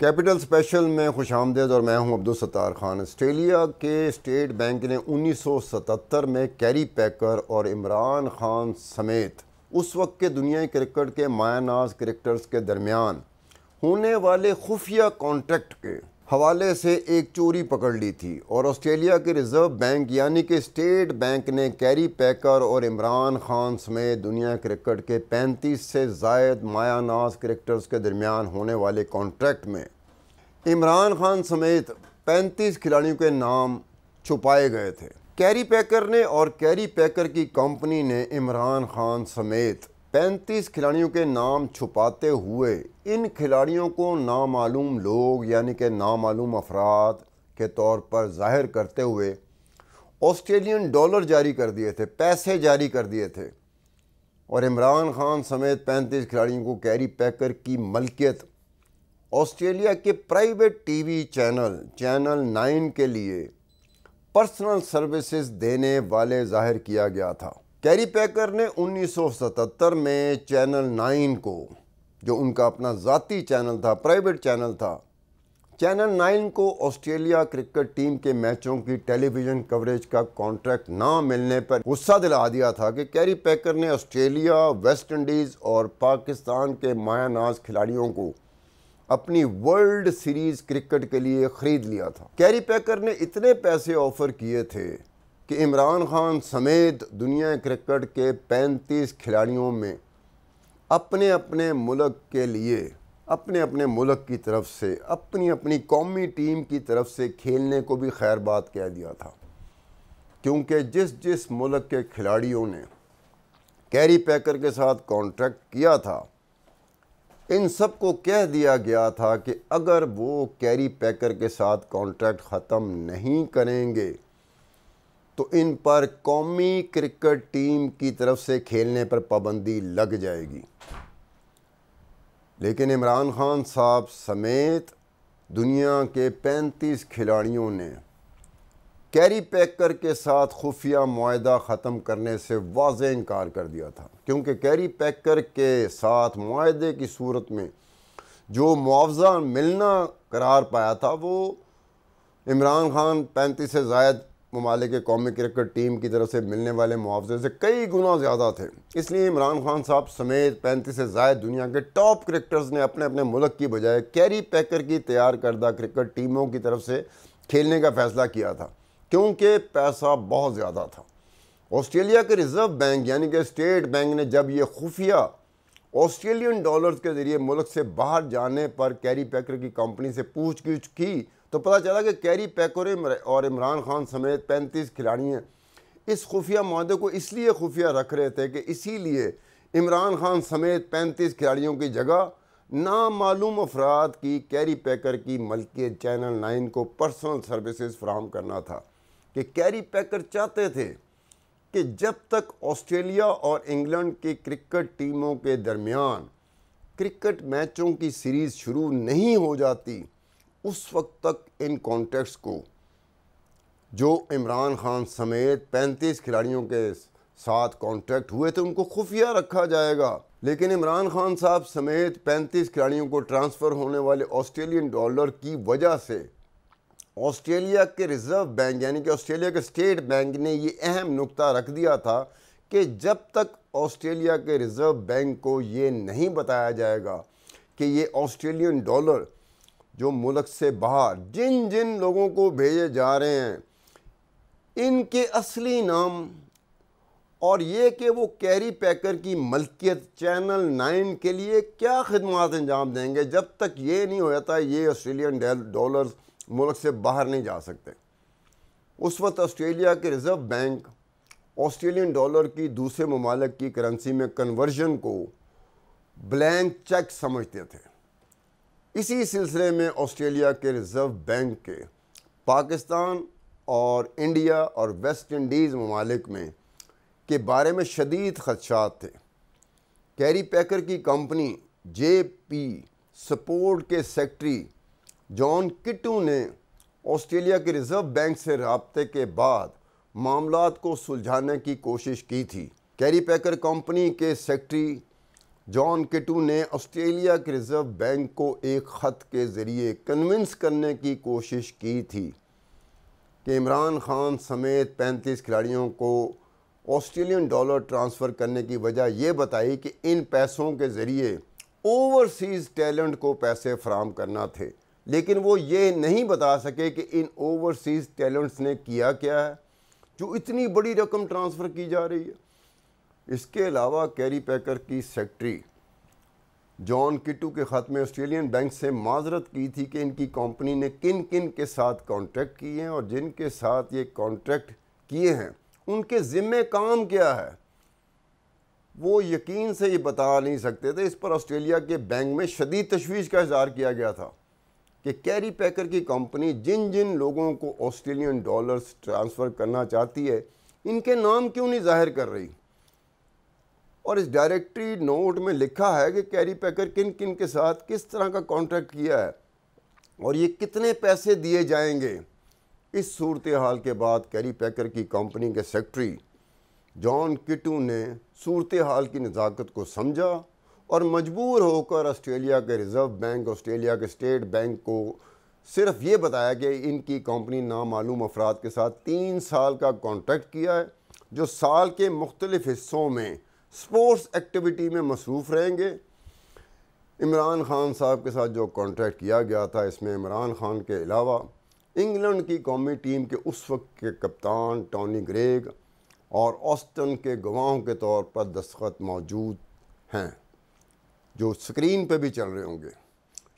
capital special में खुश आमदेद और मैं हूं सत्तार खान आस्ट्रेलिया के स्टेट बैंक ने 1977 में कैरी पैकर और इमरान खान समेत उस वक्त के दुनिया क्रिकेट के मायानाज क्रिकेटर्स के दरमियान होने वाले खुफिया कॉन्ट्रैक्ट के हवाले से एक चोरी पकड़ ली थी और ऑस्ट्रेलिया के रिज़र्व बैंक यानी कि स्टेट बैंक ने कैरी पैकर और इमरान खान समेत दुनिया क्रिकेट के 35 से जायद मायानाज क्रिकेटर्स के दरमियान होने वाले कॉन्ट्रैक्ट में इमरान खान समेत 35 खिलाड़ियों के नाम छुपाए गए थे कैरी पैकर ने और कैरी पैकर की कंपनी ने इमरान खान समेत पैंतीस खिलाड़ियों के नाम छुपाते हुए इन खिलाड़ियों को नामालूम लोग यानी कि नामालूम अफराद के तौर पर जाहिर करते हुए ऑस्ट्रेलियन डॉलर जारी कर दिए थे पैसे जारी कर दिए थे और इमरान खान समेत पैंतीस खिलाड़ियों को कैरी पैकर की मलकियत ऑस्ट्रेलिया के private TV channel channel nine के लिए पर्सनल सर्विसेज देने वाले जाहिर किया गया था कैरी पैकर ने 1977 में चैनल 9 को जो उनका अपना ज़ाती चैनल था प्राइवेट चैनल था चैनल 9 को ऑस्ट्रेलिया क्रिकेट टीम के मैचों की टेलीविज़न कवरेज का कॉन्ट्रैक्ट ना मिलने पर गुस्सा दिला दिया था कि कैरी पैकर ने ऑस्ट्रेलिया वेस्ट इंडीज़ और पाकिस्तान के मायानाज खिलाड़ियों को अपनी वर्ल्ड सीरीज़ क्रिकेट के लिए ख़रीद लिया था कैरी पैकर ने इतने पैसे ऑफ़र किए थे कि इमरान खान समेत दुनिया क्रिकेट के 35 खिलाड़ियों में अपने अपने मुल्क के लिए अपने अपने मुल्क की तरफ से अपनी अपनी कौमी टीम की तरफ से खेलने को भी खैर बात कह दिया था क्योंकि जिस जिस मुल्क के खिलाड़ियों ने कैरी पैकर के साथ कॉन्ट्रैक्ट किया था इन सब को कह दिया गया था कि अगर वो कैरी पैकर के साथ कॉन्ट्रैक्ट ख़त्म नहीं करेंगे तो इन पर कौमी क्रिकेट टीम की तरफ से खेलने पर पाबंदी लग जाएगी लेकिन इमरान खान साहब समेत दुनिया के 35 खिलाड़ियों ने कैरी पैकर के साथ खुफिया माहा ख़त्म करने से वाज इनकार कर दिया था क्योंकि कैरी पैकर के साथ माहे की सूरत में जो मुआवजा मिलना करार पाया था वो इमरान खान पैंतीस से जायद ममालिक कौमी क्रिकेट टीम की तरफ से मिलने वाले मुआवजे से कई गुना ज़्यादा थे इसलिए इमरान खान साहब समेत पैंतीस से जायद दुनिया के टॉप क्रिकेटर्स ने अपने अपने मुल्क की बजाय कैरी पैकर की तैयार करदा क्रिकेट टीमों की तरफ से खेलने का फैसला किया था क्योंकि पैसा बहुत ज़्यादा था ऑस्ट्रेलिया के रिज़र्व बैंक यानी कि स्टेट बैंक ने जब ये खुफिया ऑस्ट्रेलियन डॉलर्स के ज़रिए मुल्क से बाहर जाने पर कैरी पैकर की कंपनी से पूछ गिछ की तो पता चला कि कैरी पैकर और इमरान खान समेत पैंतीस खिलाड़ी इस खुफिया माहे को इसलिए खुफिया रख रहे थे कि इसीलिए इमरान खान समेत पैंतीस खिलाड़ियों की जगह नामालूम अफराद की कैरी पैकर की मलकियत चैनल नाइन को पर्सनल सर्विसेज फ्राहम करना था कि कैरी पैकर चाहते थे कि जब तक ऑस्ट्रेलिया और इंग्लैंड की क्रिकेट टीमों के दरमियान क्रिकेट मैचों की सीरीज़ शुरू नहीं हो जाती उस वक्त तक इन कॉन्टेक्ट्स को जो इमरान खान समेत 35 खिलाड़ियों के साथ कॉन्ट्रैक्ट हुए थे उनको खुफिया रखा जाएगा लेकिन इमरान खान साहब समेत 35 खिलाड़ियों को ट्रांसफ़र होने वाले ऑस्ट्रेलियन डॉलर की वजह से ऑस्ट्रेलिया के रिज़र्व बैंक यानी कि ऑस्ट्रेलिया के स्टेट बैंक ने ये अहम नुकता रख दिया था कि जब तक ऑस्ट्रेलिया के रिज़र्व बैंक को ये नहीं बताया जाएगा कि ये ऑस्ट्रेलियन डॉलर जो मुल्क से बाहर जिन जिन लोगों को भेजे जा रहे हैं इनके असली नाम और ये कि वो कैरी पैकर की मलकियत चैनल नाइन के लिए क्या खदमात अंजाम देंगे जब तक ये नहीं हो जाता ये ऑस्ट्रेलियन डॉलर्स मुल्क से बाहर नहीं जा सकते उस वक्त ऑस्ट्रेलिया के रिज़र्व बैंक ऑस्ट्रेलियन डॉलर की दूसरे ममालक की करेंसी में कन्वर्जन को ब्लैंक चेक समझते थे इसी सिलसिले में ऑस्ट्रेलिया के रिज़र्व बैंक के पाकिस्तान और इंडिया और वेस्ट इंडीज़ ममालिक में के बारे में शदीद खदशात थे कैरी पैकर की कंपनी जे पी सपोर्ट के सेक्रटरी जॉन किटू ने ऑस्ट्रेलिया के रिज़र्व बैंक से रबते के बाद मामला को सुलझाने की कोशिश की थी कैरी पैकर कंपनी के सेक्रेटरी जॉन किटू ने ऑस्ट्रेलिया के रिज़र्व बैंक को एक ख़त के ज़रिए कन्विंस करने की कोशिश की थी कि इमरान खान समेत 35 खिलाड़ियों को ऑस्ट्रेलियन डॉलर ट्रांसफ़र करने की वजह यह बताई कि इन पैसों के ज़रिए ओवरसीज़ टैलेंट को पैसे फ्राहम करना थे लेकिन वो ये नहीं बता सके कि इन ओवरसीज़ टैलेंट्स ने किया क्या है जो इतनी बड़ी रकम ट्रांसफ़र की जा रही है इसके अलावा कैरी पैकर की सेक्रेटरी जॉन किटू के ख़त में ऑस्ट्रेलियन बैंक से माजरत की थी कि इनकी कंपनी ने किन किन के साथ कॉन्ट्रैक्ट किए हैं और जिनके साथ ये कॉन्ट्रैक्ट किए हैं उनके ज़िम्मे काम क्या है वो यकीन से ये बता नहीं सकते थे इस पर ऑस्ट्रेलिया के बैंक में शदीद तशवीश का इजहार किया गया था कि कैरी पैकर की कंपनी जिन जिन लोगों को ऑस्ट्रेलियन डॉलर्स ट्रांसफ़र करना चाहती है इनके नाम क्यों नहीं जाहिर कर रही और इस डायरेक्टरी नोट में लिखा है कि कैरी पैकर किन किन के साथ किस तरह का कॉन्ट्रैक्ट किया है और ये कितने पैसे दिए जाएंगे इस सूरत हाल के बाद कैरी पैकर की कंपनी के सेक्रेटरी जॉन किटू ने सूरत हाल की नज़ाकत को समझा और मजबूर होकर ऑस्ट्रेलिया के रिज़र्व बैंक ऑस्ट्रेलिया के स्टेट बैंक को सिर्फ ये बताया कि इनकी कंपनी नामालूम अफराद के साथ तीन साल का कॉन्ट्रैक्ट किया है जो साल के मुख्तलिफ हिस्सों में स्पोर्ट्स एक्टिविटी में मसरूफ़ रहेंगे इमरान खान साहब के साथ जो कॉन्ट्रैक्ट किया गया था इसमें इमरान खान के अलावा इंग्लैंड की कौमी टीम के उस वक्त के कप्तान टॉनी ग्रेग और ऑस्टन के गवाहों के तौर पर दस्खत मौजूद हैं जो स्क्रीन पर भी चल रहे होंगे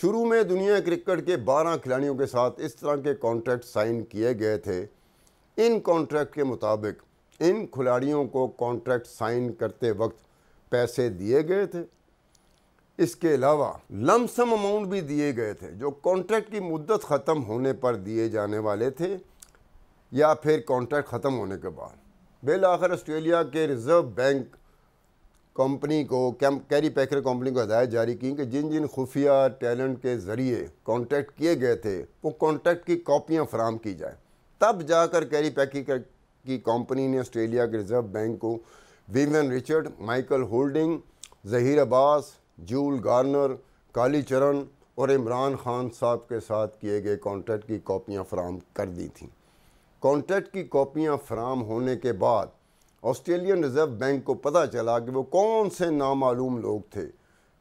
शुरू में दुनिया क्रिकेट के 12 खिलाड़ियों के साथ इस तरह के कॉन्ट्रैक्ट साइन किए गए थे इन कॉन्ट्रैक्ट के मुताबिक इन खिलाड़ियों को कॉन्ट्रैक्ट साइन करते वक्त पैसे दिए गए थे इसके अलावा लमसम अमाउंट भी दिए गए थे जो कॉन्ट्रैक्ट की मुद्दत ख़त्म होने पर दिए जाने वाले थे या फिर कॉन्ट्रैक्ट ख़त्म होने के बाद आखिर ऑस्ट्रेलिया के रिज़र्व बैंक कंपनी को कैम कैरी पैकर कंपनी को हदायत जारी की कि जिन जिन खुफिया टैलेंट के ज़रिए कॉन्ट्रैक्ट किए गए थे वो कॉन्ट्रैक्ट की कापियाँ फ्राहम की जाए तब जाकर कैरी पैकर की कंपनी ने ऑस्ट्रेलिया के रिजर्व बैंक को विमन Richard Michael Holding Zaheer Abbas Joel Garner Kallicharran और इमरान खान साहब के साथ किए गए कॉन्ट्रैक्ट की कॉपियां फराम कर दी थीं कॉन्ट्रैक्ट की कॉपियां फ्राहम होने के बाद ऑस्ट्रेलियन रिज़र्व बैंक को पता चला कि वो कौन से नामालूम लोग थे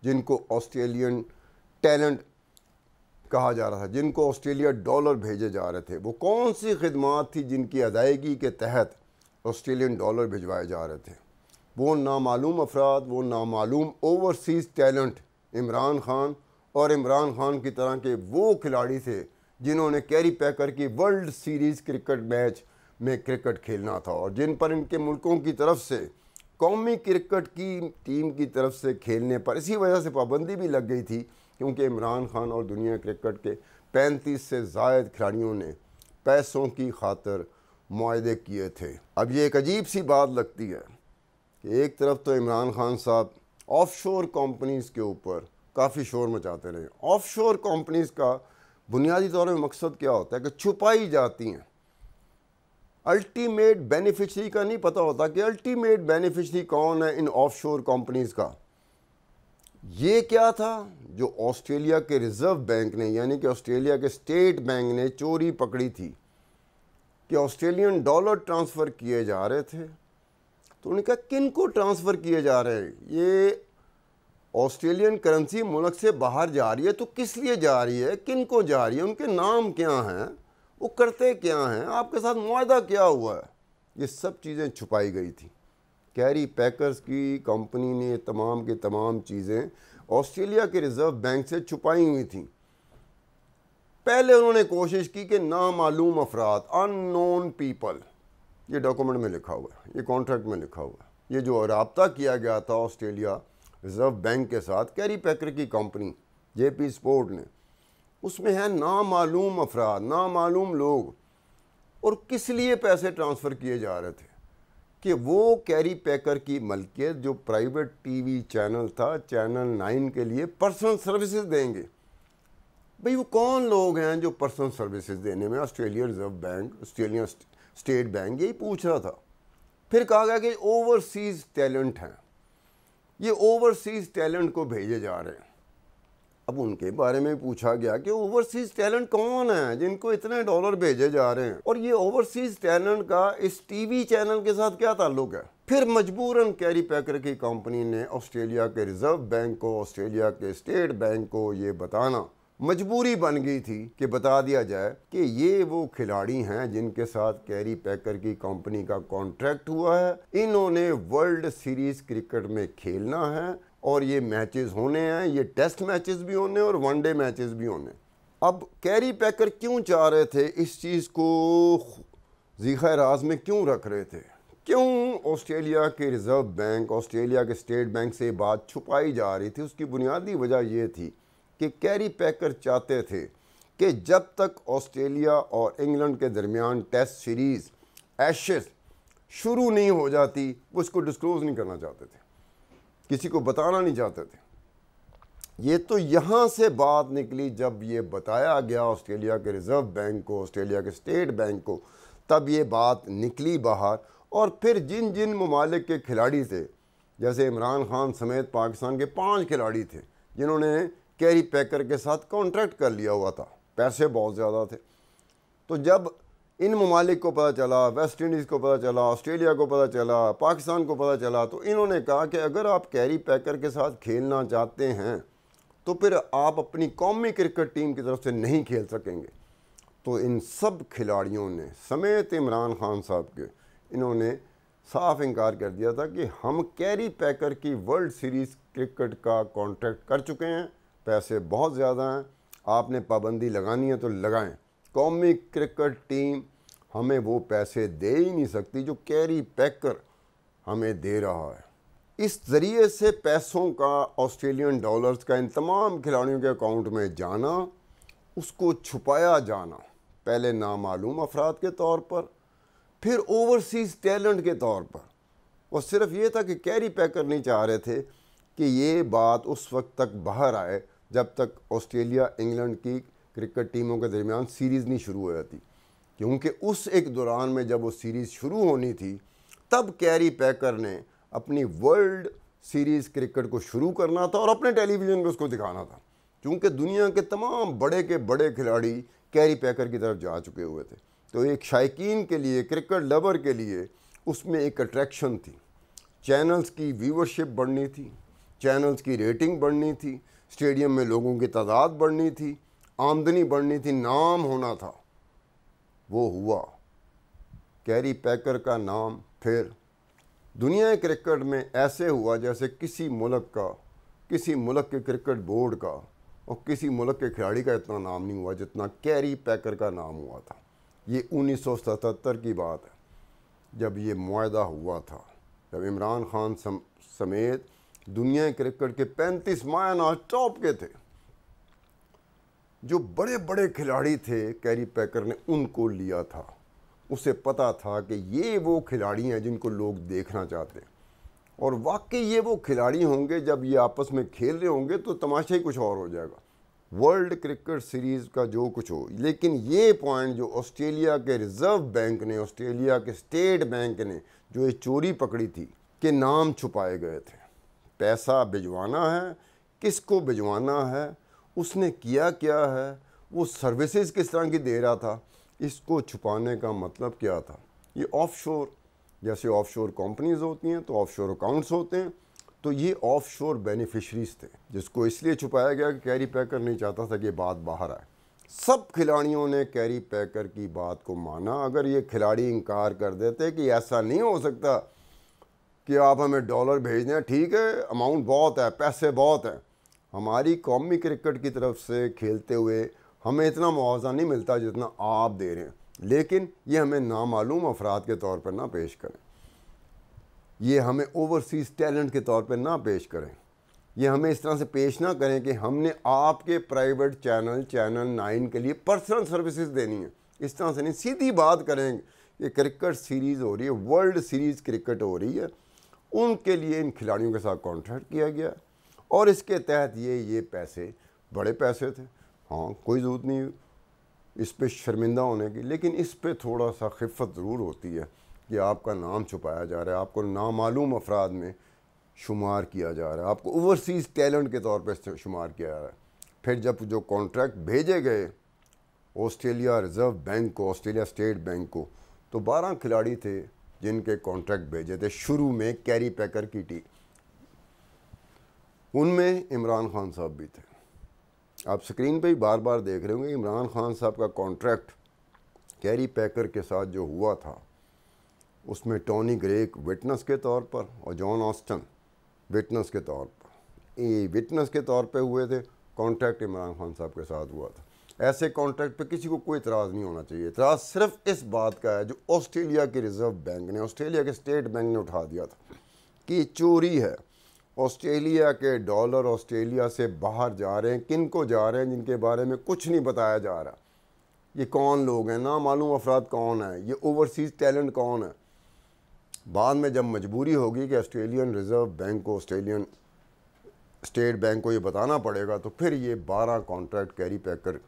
जिनको ऑस्ट्रेलियन टैलेंट कहा जा रहा था जिनको ऑस्ट्रेलिया डॉलर भेजे जा रहे थे वो कौन सी खदमात थी जिनकी अदायगी के तहत ऑस्ट्रेलियन डॉलर भिजवाए जा रहे थे वो नामालूम अफराद वो नामालूम ओवरसीज़ टैलेंट इमरान ख़ान और इमरान ख़ान की तरह के वो खिलाड़ी थे जिन्होंने कैरी पैकर की वर्ल्ड सीरीज़ क्रिकेट मैच में क्रिकेट खेलना था और जिन पर इनके मुल्कों की तरफ से कौमी क्रिकेट की टीम की तरफ से खेलने पर इसी वजह से पाबंदी भी लग गई थी क्योंकि इमरान खान और दुनिया क्रिकेट के पैंतीस से जायद खिलाड़ियों ने पैसों की खातर माहे किए थे अब ये एक अजीब सी बात लगती है कि एक तरफ तो इमरान खान साहब ऑफशोर कंपनीज़ के ऊपर काफ़ी शोर मचाते रहे ऑफशोर कंपनीज़ का बुनियादी तौर में मकसद क्या होता है कि छुपाई जाती हैं अल्टीमेट बेनिफिशरी का नहीं पता होता कि अल्टीमेट बेनिफिशरी कौन है इन ऑफशोर कंपनीज़ का ये क्या था जो ऑस्ट्रेलिया के रिज़र्व बैंक ने यानी कि ऑस्ट्रेलिया के स्टेट बैंक ने चोरी पकड़ी थी कि ऑस्ट्रेलियन डॉलर ट्रांसफ़र किए जा रहे थे तो उन्होंने कहा किन को ट्रांसफ़र किए जा रहे हैं ये ऑस्ट्रेलियन करेंसी मुल्क से बाहर जा रही है तो किस लिए जा रही है किन को जा रही है उनके नाम क्या हैं वो करते क्या हैं आपके साथ मुआदा क्या हुआ है ये सब चीज़ें छुपाई गई थी कैरी पैकर्स की कंपनी ने तमाम के तमाम चीज़ें ऑस्ट्रेलिया के रिज़र्व बैंक से छुपाई हुई थी पहले उन्होंने कोशिश की कि नामालूम अफराद नोन पीपल ये डॉक्यूमेंट में लिखा हुआ है ये कॉन्ट्रैक्ट में लिखा हुआ है ये जो रबता किया गया था ऑस्ट्रेलिया रिज़र्व बैंक के साथ कैरी पैकर की कंपनी जे पी स्पोर्ट ने उसमें है नामालूम अफराद नामालूम लोग और किस लिए पैसे ट्रांसफ़र किए जा रहे थे कि वो कैरी पैकर की मलकियत जो प्राइवेट टीवी चैनल था चैनल नाइन के लिए पर्सनल सर्विसेज देंगे भाई वो कौन लोग हैं जो पर्सनल सर्विसेज देने में Australia reserve bank Australia state bank यही पूछ रहा था फिर कहा गया कि ओवरसीज़ टैलेंट हैं ये ओवरसीज़ टैलेंट को भेजे जा रहे हैं अब उनके बारे में पूछा गया कि ओवरसीज टैलेंट कौन है जिनको इतने डॉलर भेजे जा रहे हैं और ये ओवरसीज टैलेंट का इस टीवी चैनल के साथ क्या ताल्लुक है फिर मजबूरन कैरी पैकर की कंपनी ने ऑस्ट्रेलिया के रिजर्व बैंक को ऑस्ट्रेलिया के स्टेट बैंक को ये बताना मजबूरी बन गई थी कि बता दिया जाए कि ये वो खिलाड़ी हैं जिनके साथ कैरी पैकर की कंपनी का कॉन्ट्रैक्ट हुआ है इन्होंने वर्ल्ड सीरीज क्रिकेट में खेलना है और ये मैचेस होने हैं ये टेस्ट मैचेस भी होने और वनडे मैचेस भी होने अब कैरी पैकर क्यों चाह रहे थे इस चीज़ को जीखा राज में क्यों रख रहे थे क्यों ऑस्ट्रेलिया के रिज़र्व बैंक ऑस्ट्रेलिया के स्टेट बैंक से बात छुपाई जा रही थी उसकी बुनियादी वजह यह थी कि कैरी पैकर चाहते थे कि जब तक ऑस्ट्रेलिया और इंग्लैंड के दरमियान टेस्ट सीरीज़ एशेज शुरू नहीं हो जाती वो उसको डिस्क्लोज़ नहीं करना चाहते थे किसी को बताना नहीं चाहते थे ये तो यहाँ से बात निकली जब ये बताया गया ऑस्ट्रेलिया के रिज़र्व बैंक को ऑस्ट्रेलिया के स्टेट बैंक को तब ये बात निकली बाहर और फिर जिन जिन ममालिक के खिलाड़ी थे जैसे इमरान खान समेत पाकिस्तान के पांच खिलाड़ी थे जिन्होंने कैरी पैकर के साथ कॉन्ट्रैक्ट कर लिया हुआ था पैसे बहुत ज़्यादा थे तो जब इन ममालिक को पता चला वेस्ट इंडीज़ को पता चला ऑस्ट्रेलिया को पता चला पाकिस्तान को पता चला तो इन्होंने कहा कि अगर आप कैरी पैकर के साथ खेलना चाहते हैं तो फिर आप अपनी कौमी क्रिकेट टीम की तरफ से नहीं खेल सकेंगे तो इन सब खिलाड़ियों ने समेत इमरान खान साहब के इन्होंने साफ इनकार कर दिया था कि हम कैरी पैकर की वर्ल्ड सीरीज़ क्रिकेट का कॉन्ट्रैक्ट कर चुके हैं पैसे बहुत ज़्यादा हैं आपने पाबंदी लगानी है तो लगाएं कौमी क्रिकेट टीम हमें वो पैसे दे ही नहीं सकती जो कैरी पैकर हमें दे रहा है इस ज़रिए से पैसों का ऑस्ट्रेलियन डॉलर्स का इन तमाम खिलाड़ियों के अकाउंट में जाना उसको छुपाया जाना पहले नामालूम अफराद के तौर पर फिर ओवरसीज़ टैलेंट के तौर पर और सिर्फ ये था कि कैरी पैकर नहीं चाह रहे थे कि ये बात उस वक्त तक बाहर आए जब तक ऑस्ट्रेलिया इंग्लैंड की क्रिकेट टीमों के दरमियान सीरीज़ नहीं शुरू हो जाती क्योंकि उस एक दौरान में जब वो सीरीज़ शुरू होनी थी तब कैरी पैकर ने अपनी वर्ल्ड सीरीज़ क्रिकेट को शुरू करना था और अपने टेलीविज़न पर उसको दिखाना था क्योंकि दुनिया के तमाम बड़े के बड़े खिलाड़ी कैरी पैकर की तरफ जा चुके हुए थे तो एक शायक के लिए क्रिकेट लवर के लिए उसमें एक अट्रैक्शन थी चैनल्स की व्यूवरशिप बढ़नी थी चैनल्स की रेटिंग बढ़नी थी स्टेडियम में लोगों की तादाद बढ़नी थी आमदनी बढ़नी थी नाम होना था वो हुआ कैरी पैकर का नाम फिर दुनिया क्रिकेट में ऐसे हुआ जैसे किसी मुल्क का किसी मुल्क के क्रिकेट बोर्ड का और किसी मुल्क के खिलाड़ी का इतना नाम नहीं हुआ जितना कैरी पैकर का नाम हुआ था ये 1977 की बात है जब ये माहा हुआ था जब इमरान खान समेत दुनिया क्रिकेट के 35 माया टॉप के थे जो बड़े बड़े खिलाड़ी थे कैरी पैकर ने उनको लिया था उसे पता था कि ये वो खिलाड़ी हैं जिनको लोग देखना चाहते हैं और वाकई ये वो खिलाड़ी होंगे जब ये आपस में खेल रहे होंगे तो तमाशा ही कुछ और हो जाएगा वर्ल्ड क्रिकेट सीरीज़ का जो कुछ हो लेकिन ये पॉइंट जो ऑस्ट्रेलिया के रिज़र्व बैंक ने ऑस्ट्रेलिया के स्टेट बैंक ने जो ये चोरी पकड़ी थी के नाम छुपाए गए थे पैसा भिजवाना है किसको भिजवाना है उसने किया क्या है वो सर्विसेज किस तरह की दे रहा था इसको छुपाने का मतलब क्या था ये ऑफशोर जैसे ऑफशोर कंपनीज होती हैं तो ऑफशोर अकाउंट्स होते हैं तो ये ऑफशोर बेनिफिशरीज थे जिसको इसलिए छुपाया गया कि कैरी पैकर नहीं चाहता था कि बात बाहर आए सब खिलाड़ियों ने कैरी पैकर की बात को माना अगर ये खिलाड़ी इनकार कर देते कि ऐसा नहीं हो सकता कि आप हमें डॉलर भेज दें ठीक है अमाउंट बहुत है पैसे बहुत हैं हमारी कौमी क्रिकेट की तरफ से खेलते हुए हमें इतना मुआवजा नहीं मिलता जितना आप दे रहे हैं लेकिन ये हमें नामालूम अफराद के तौर पर ना पेश करें ये हमें ओवरसीज़ टैलेंट के तौर पर ना पेश करें ये हमें इस तरह से पेश ना करें कि हमने आपके प्राइवेट चैनल चैनल नाइन के लिए पर्सनल सर्विसेज देनी है इस तरह से नहीं सीधी बात करें कि क्रिकेट सीरीज़ हो रही है वर्ल्ड सीरीज़ क्रिकेट हो रही है उनके लिए इन खिलाड़ियों के साथ कॉन्ट्रैक्ट किया गया और इसके तहत ये ये पैसे बड़े पैसे थे हाँ कोई ज़रूरत नहीं इस पर शर्मिंदा होने की लेकिन इस पर थोड़ा सा खिफत ज़रूर होती है कि आपका नाम छुपाया जा रहा है आपको नामालूम अफराद में शुमार किया जा रहा है आपको ओवरसीज़ टैलेंट के तौर पर शुमार किया जा रहा है फिर जब जो कॉन्ट्रैक्ट भेजे गए ऑस्ट्रेलिया रिज़र्व बैंक को ऑस्ट्रेलिया स्टेट बैंक को तो बारह खिलाड़ी थे जिनके कॉन्ट्रैक्ट भेजे थे शुरू में कैरी पैकर की टीम उनमें इमरान खान साहब भी थे आप स्क्रीन पे ही बार बार देख रहे होंगे इमरान खान साहब का कॉन्ट्रैक्ट कैरी पैकर के साथ जो हुआ था उसमें टॉनी ग्रेक विटनेस के तौर पर और जॉन ऑस्टन विटनेस के तौर पर ये विटनेस के तौर पे हुए थे कॉन्ट्रैक्ट इमरान खान साहब के साथ हुआ था ऐसे कॉन्ट्रैक्ट पे किसी को कोई इतराज़ नहीं होना चाहिए इतराज़ सिर्फ इस बात का है जो ऑस्ट्रेलिया के रिज़र्व बैंक ने ऑस्ट्रेलिया के स्टेट बैंक ने उठा दिया था कि चोरी है ऑस्ट्रेलिया के डॉलर ऑस्ट्रेलिया से बाहर जा रहे हैं किन को जा रहे हैं जिनके बारे में कुछ नहीं बताया जा रहा ये कौन लोग हैं ना मालूम अफराद कौन है ये ओवरसीज़ टैलेंट कौन है बाद में जब मजबूरी होगी कि ऑस्ट्रेलियन रिज़र्व बैंक को ऑस्ट्रेलियन स्टेट बैंक को ये बताना पड़ेगा तो फिर ये बारह कॉन्ट्रैक्ट कैरी पैकर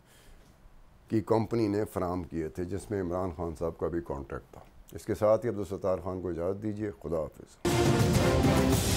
की कंपनी ने फराम किए थे जिसमें इमरान खान साहब का भी कॉन्ट्रैक्ट था इसके साथ ही अब्दुलस्तार खान को इजाज़त दीजिए खुदा हाफिज़